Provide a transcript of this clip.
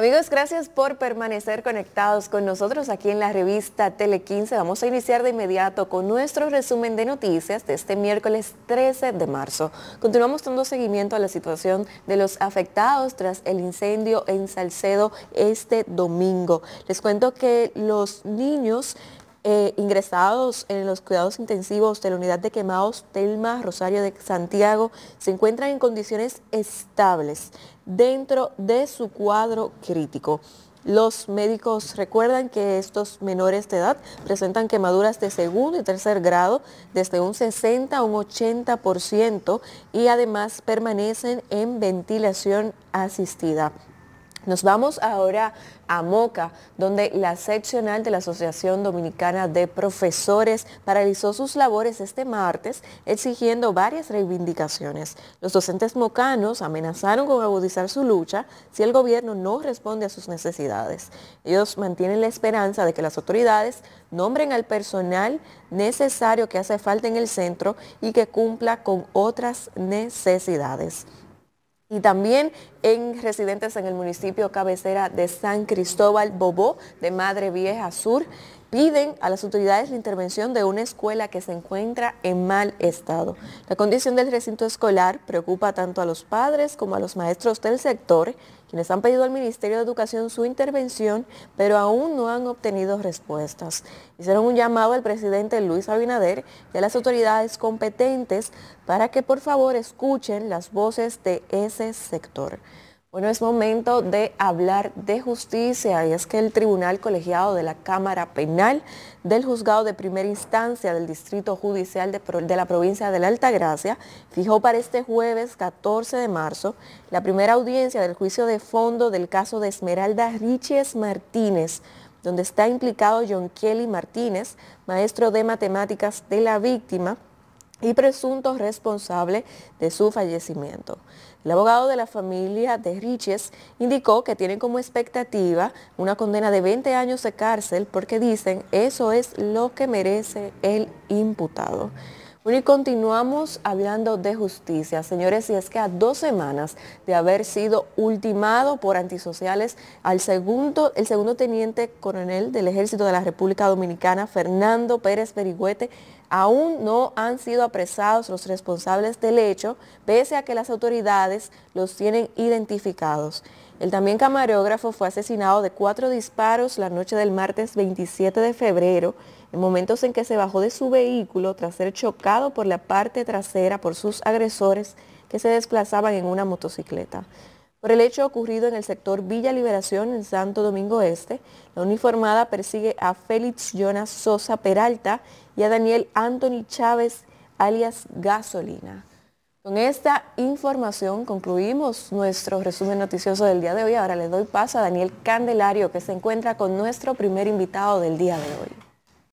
Amigos, gracias por permanecer conectados con nosotros aquí en la revista Tele 15. Vamos a iniciar de inmediato con nuestro resumen de noticias de este miércoles 13 de marzo. Continuamos dando seguimiento a la situación de los afectados tras el incendio en Salcedo este domingo. Les cuento que los niños eh, ingresados en los cuidados intensivos de la unidad de quemados Telma Rosario de Santiago se encuentran en condiciones estables dentro de su cuadro crítico. Los médicos recuerdan que estos menores de edad presentan quemaduras de segundo y tercer grado desde un 60 a un 80% y además permanecen en ventilación asistida. Nos vamos ahora a Moca, donde la seccional de la Asociación Dominicana de Profesores paralizó sus labores este martes, exigiendo varias reivindicaciones. Los docentes mocanos amenazaron con agudizar su lucha si el gobierno no responde a sus necesidades. Ellos mantienen la esperanza de que las autoridades nombren al personal necesario que hace falta en el centro y que cumpla con otras necesidades y también en residentes en el municipio cabecera de San Cristóbal Bobó, de Madre Vieja Sur, piden a las autoridades la intervención de una escuela que se encuentra en mal estado. La condición del recinto escolar preocupa tanto a los padres como a los maestros del sector, quienes han pedido al Ministerio de Educación su intervención, pero aún no han obtenido respuestas. Hicieron un llamado al presidente Luis Abinader y a las autoridades competentes para que por favor escuchen las voces de ese sector. Bueno, es momento de hablar de justicia y es que el Tribunal Colegiado de la Cámara Penal del Juzgado de Primera Instancia del Distrito Judicial de, la provincia de la Altagracia fijó para este jueves 14 de marzo la primera audiencia del juicio de fondo del caso de Esmeralda Riches Martínez, donde está implicado John Kelly Martínez, maestro de matemáticas de la víctima, y presunto responsable de su fallecimiento. El abogado de la familia de Riches indicó que tienen como expectativa una condena de 20 años de cárcel porque dicen eso es lo que merece el imputado. Bueno, y continuamos hablando de justicia. Señores, y es que a dos semanas de haber sido ultimado por antisociales al segundo, el segundo teniente coronel del Ejército de la República Dominicana, Fernando Pérez Berigüete, aún no han sido apresados los responsables del hecho, pese a que las autoridades los tienen identificados. El también camarógrafo fue asesinado de cuatro disparos la noche del martes 27 de febrero en momentos en que se bajó de su vehículo tras ser chocado por la parte trasera por sus agresores que se desplazaban en una motocicleta. Por el hecho ocurrido en el sector Villa Liberación en Santo Domingo Este, la uniformada persigue a Félix Jonas Sosa Peralta y a Daniel Anthony Chávez alias Gasolina. Con esta información concluimos nuestro resumen noticioso del día de hoy. Ahora le doy paso a Daniel Candelario que se encuentra con nuestro primer invitado del día de hoy.